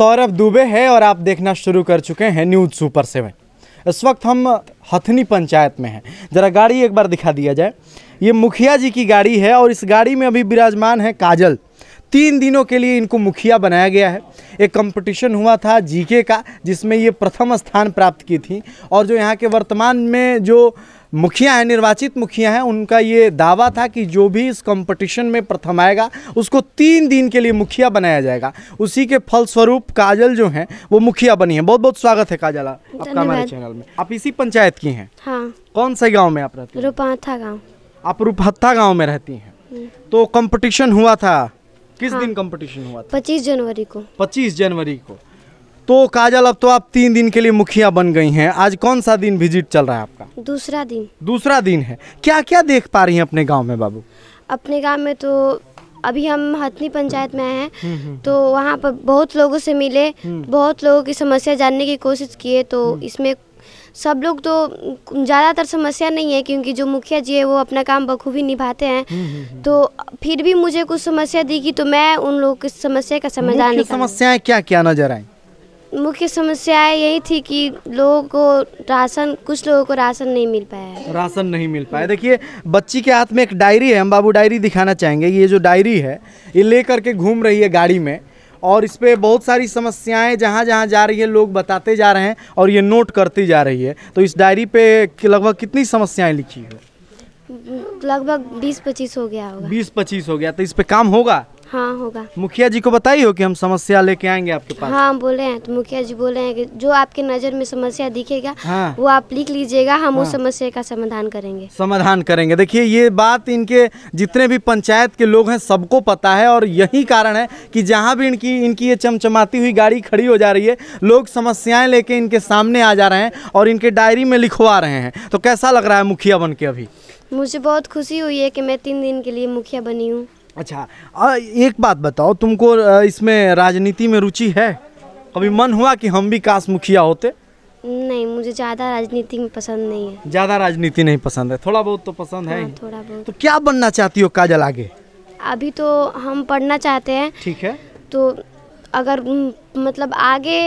सौरभ दुबे है और आप देखना शुरू कर चुके हैं न्यूज सुपर सेवन इस वक्त हम हथनी पंचायत में हैं ज़रा गाड़ी एक बार दिखा दिया जाए ये मुखिया जी की गाड़ी है और इस गाड़ी में अभी विराजमान है काजल तीन दिनों के लिए इनको मुखिया बनाया गया है एक कंपटीशन हुआ था जीके का जिसमें ये प्रथम स्थान प्राप्त की थी और जो यहाँ के वर्तमान में जो मुखिया हैं निर्वाचित मुखिया हैं उनका ये दावा था कि जो भी इस कंपटीशन में प्रथम आएगा उसको तीन दिन के लिए मुखिया बनाया जाएगा उसी के फलस्वरूप काजल जो हैं वो मुखिया बनी है बहुत बहुत स्वागत है काजल आपका हमारे चैनल में आप इसी पंचायत की हैं हाँ। कौन से गाँव में आप रहती हैं रूपहत्था गाँव आप रूपहत्था गाँव में रहती हैं हम्म। तो कॉम्पिटिशन हुआ था किस हाँ। दिन कंपटीशन हुआ था पच्चीस जनवरी को पच्चीस जनवरी को तो काजल अब तो आप तीन दिन के लिए मुखिया बन गई हैं आज कौन सा दिन विजिट चल रहा है आपका दूसरा दिन दूसरा दिन है क्या क्या देख पा रही हैं अपने गाँव में बाबू अपने गाँव में तो अभी हम हथनी पंचायत में आए हैं हम्म, हम्म, हम्म। तो वहाँ पर बहुत लोगों से मिले बहुत लोगों की समस्या जानने की कोशिश किए तो इसमें सब लोग तो ज़्यादातर समस्या नहीं है क्योंकि जो मुखिया जी है वो अपना काम बखूबी निभाते हैं तो फिर भी मुझे कुछ समस्या दी कि तो मैं उन लोगों की समस्या का समाधान समस्याएं क्या क्या नजर आई मुख्य समस्या यही थी कि लोगों को राशन कुछ लोगों को राशन नहीं मिल पाया राशन नहीं मिल पाया देखिए बच्ची के हाथ में एक डायरी है हम बाबू डायरी दिखाना चाहेंगे ये जो डायरी है ये ले करके घूम रही है गाड़ी में और इस पर बहुत सारी समस्याएं जहाँ जहाँ जा रही है लोग बताते जा रहे हैं और ये नोट करती जा रही है तो इस डायरी पे लगभग कितनी समस्याएं लिखी है लगभग बीस पच्चीस हो गया होगा बीस पच्चीस हो गया तो इस पर काम होगा हाँ होगा मुखिया जी को बताई हो कि हम समस्या लेके आएंगे आपके पास हाँ बोले हैं तो मुखिया जी बोले हैं कि जो आपके नज़र में समस्या दिखेगा हाँ। वो आप लिख लीजिएगा हम हाँ। उस समस्या का समाधान करेंगे समाधान करेंगे देखिए ये बात इनके जितने भी पंचायत के लोग हैं सबको पता है और यही कारण है कि जहाँ भी इनकी इनकी ये चमचमाती हुई गाड़ी खड़ी हो जा रही है लोग समस्याएं लेके इनके सामने आ जा रहे हैं और इनके डायरी में लिखवा रहे हैं तो कैसा लग रहा है मुखिया बन के अभी मुझे बहुत खुशी हुई है कि मैं तीन दिन के लिए मुखिया बनी हूँ अच्छा आ, एक बात बताओ तुमको इसमें राजनीति में रुचि है कभी मन हुआ कि हम भी काश मुखिया होते नहीं मुझे ज़्यादा राजनीति में पसंद नहीं है ज़्यादा राजनीति नहीं पसंद है थोड़ा बहुत तो पसंद हाँ, है थोड़ा बहुत तो क्या बनना चाहती हो काजल आगे अभी तो हम पढ़ना चाहते हैं ठीक है तो अगर हम्म, मतलब आगे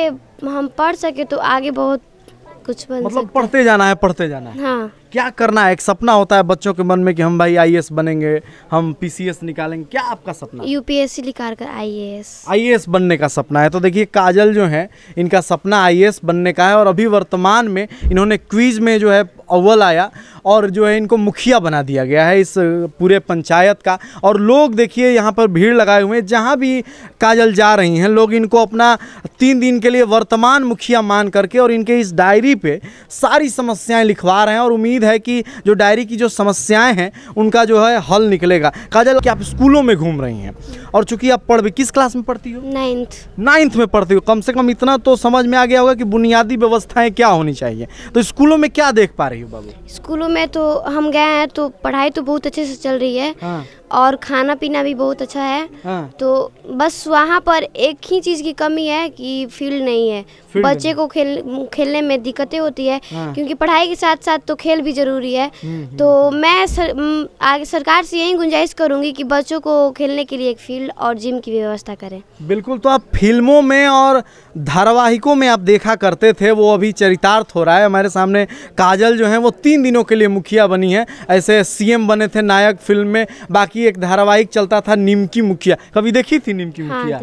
हम पढ़ सके तो आगे बहुत कुछ बन मतलब सकते पढ़ते जाना है पढ़ते जाना है हाँ क्या करना है एक सपना होता है बच्चों के मन में कि हम भाई आई बनेंगे हम पी निकालेंगे क्या आपका सपना यूपीएससी निकाल कर आईएएस आईएएस बनने का सपना है तो देखिए काजल जो है इनका सपना आई बनने का है और अभी वर्तमान में इन्होंने क्वीज में जो है अव्वल आया और जो है इनको मुखिया बना दिया गया है इस पूरे पंचायत का और लोग देखिए यहाँ पर भीड़ लगाए हुए हैं जहाँ भी काजल जा रही हैं लोग इनको अपना तीन दिन के लिए वर्तमान मुखिया मान करके और इनके इस डायरी पे सारी समस्याएं लिखवा रहे हैं और उम्मीद है कि जो डायरी की जो समस्याएं हैं उनका जो है हल निकलेगा काजल क्या आप स्कूलों में घूम रही हैं और चूंकि आप पढ़ भी किस क्लास में पढ़ती हो नाइन्थ नाइन्थ में पढ़ती हो कम से कम इतना तो समझ में आ गया होगा कि बुनियादी व्यवस्थाएँ क्या होनी चाहिए तो स्कूलों में क्या देख पा रही रही हो बाबू स्कूलों में तो हम गए हैं तो पढ़ाई तो बहुत अच्छे से चल रही है हाँ। और खाना पीना भी बहुत अच्छा है हाँ। तो बस वहाँ पर एक ही चीज़ की कमी है कि फील्ड नहीं है बच्चे को खेल खेलने में दिक्कतें होती है हाँ। क्योंकि पढ़ाई के साथ साथ तो खेल भी ज़रूरी है हम्म, हम्म, तो हम्म। मैं सर, आगे सरकार से यही गुंजाइश करूंगी कि बच्चों को खेलने के लिए एक फील्ड और जिम की व्यवस्था करें बिल्कुल तो आप फिल्मों में और धारावाहिकों में आप देखा करते थे वो अभी चरितार्थ हो रहा है हमारे सामने काजल जो है वो तीन दिनों के लिए मुखिया बनी है ऐसे सीएम बने थे नायक फिल्म में बाकी की एक धारावाहिक चलता था निमकी मुखिया कभी देखी थी निमकी हाँ, मुखिया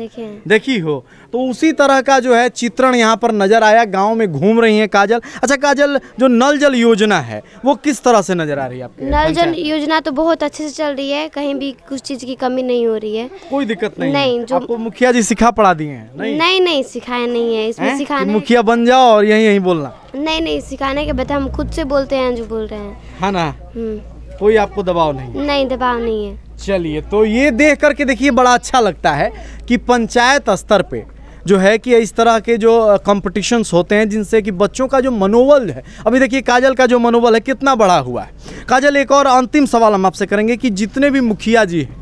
देखी हो तो उसी तरह का जो है चित्रण यहाँ पर नजर आया गाँव में घूम रही है काजल अच्छा काजल जो नल जल योजना है वो किस तरह से नजर आ रही है आपके नल जल योजना तो बहुत अच्छे से चल रही है कहीं भी कुछ चीज की कमी नहीं हो रही है कोई दिक्कत नहीं नहीं जो आपको मुखिया जी सिखा पढ़ा दिए हैं नहीं नहीं नहीं सिखाया नहीं है इसमें सिखाने मुखिया बन जाओ और यही यही बोलना नहीं नहीं सिखाने के बता हम खुद से बोलते हैं जो बोल रहे हैं है हाँ ना हम्म। कोई आपको दबाव नहीं नहीं दबाव नहीं है चलिए तो ये देख करके देखिए बड़ा अच्छा लगता है कि पंचायत स्तर पे जो है कि इस तरह के जो कॉम्पिटिशन्स होते हैं जिनसे कि बच्चों का जो मनोबल है अभी देखिए काजल का जो मनोबल है कितना बड़ा हुआ है काजल एक और अंतिम सवाल हम आपसे करेंगे कि जितने भी मुखिया जी हैं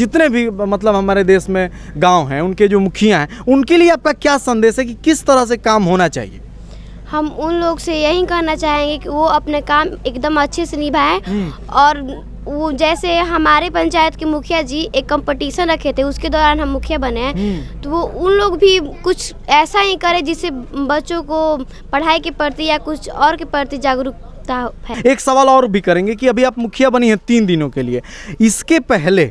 जितने भी मतलब हमारे देश में गांव हैं उनके जो मुखिया हैं उनके लिए आपका क्या संदेश है कि किस तरह से काम होना चाहिए हम उन लोग से यही कहना चाहेंगे कि वो अपने काम एकदम अच्छे से निभाएं हम्म। और वो जैसे हमारे पंचायत के मुखिया जी एक कंपटीशन रखे थे उसके दौरान हम मुखिया बने हम्म। तो वो उन लोग भी कुछ ऐसा ही करें जिससे बच्चों को पढ़ाई के प्रति या कुछ और के प्रति जागरूकता एक सवाल और भी करेंगे कि अभी आप मुखिया बनी हैं तीन दिनों के लिए इसके पहले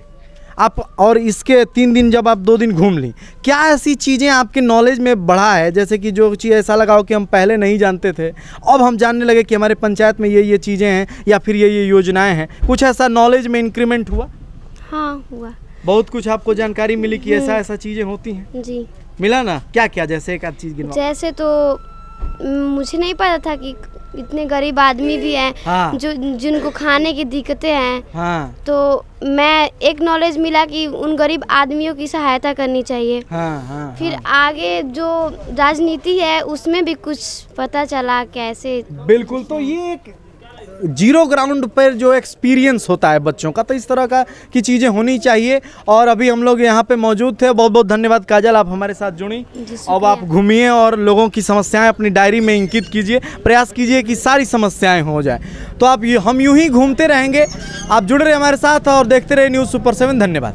आप और इसके तीन दिन जब आप दो दिन घूम ली क्या ऐसी चीज़ें आपके नॉलेज में बढ़ा है जैसे कि जो चीज़ ऐसा लगा हो कि हम पहले नहीं जानते थे अब हम जानने लगे कि हमारे पंचायत में ये ये चीज़ें हैं या फिर ये ये योजनाएँ हैं कुछ ऐसा नॉलेज में इंक्रीमेंट हुआ हाँ हुआ बहुत कुछ आपको जानकारी मिली कि ऐसा हम्म। ऐसा चीज़ें होती हैं जी मिला ना क्या क्या जैसे एक आध चीज़ जैसे तो मुझे नहीं पता था कि इतने गरीब आदमी भी हैं हाँ। जो जिनको खाने की दिक्कतें हैं हाँ। तो मैं एक नॉलेज मिला कि उन गरीब आदमियों की सहायता करनी चाहिए हाँ, हाँ, फिर हाँ। आगे जो राजनीति है उसमें भी कुछ पता चला कैसे बिल्कुल तो ये एक जीरो ग्राउंड पर जो एक्सपीरियंस होता है बच्चों का तो इस तरह का की चीज़ें होनी चाहिए और अभी हम लोग यहाँ पे मौजूद थे बहुत बहुत धन्यवाद काजल आप हमारे साथ जुड़ी अब आप घूमिए और लोगों की समस्याएं अपनी डायरी में इंकित कीजिए प्रयास कीजिए कि सारी समस्याएं हो जाए तो आप हम यूँ ही घूमते रहेंगे आप जुड़ रहे हमारे साथ और देखते रहे न्यूज़ सुपर सेवन धन्यवाद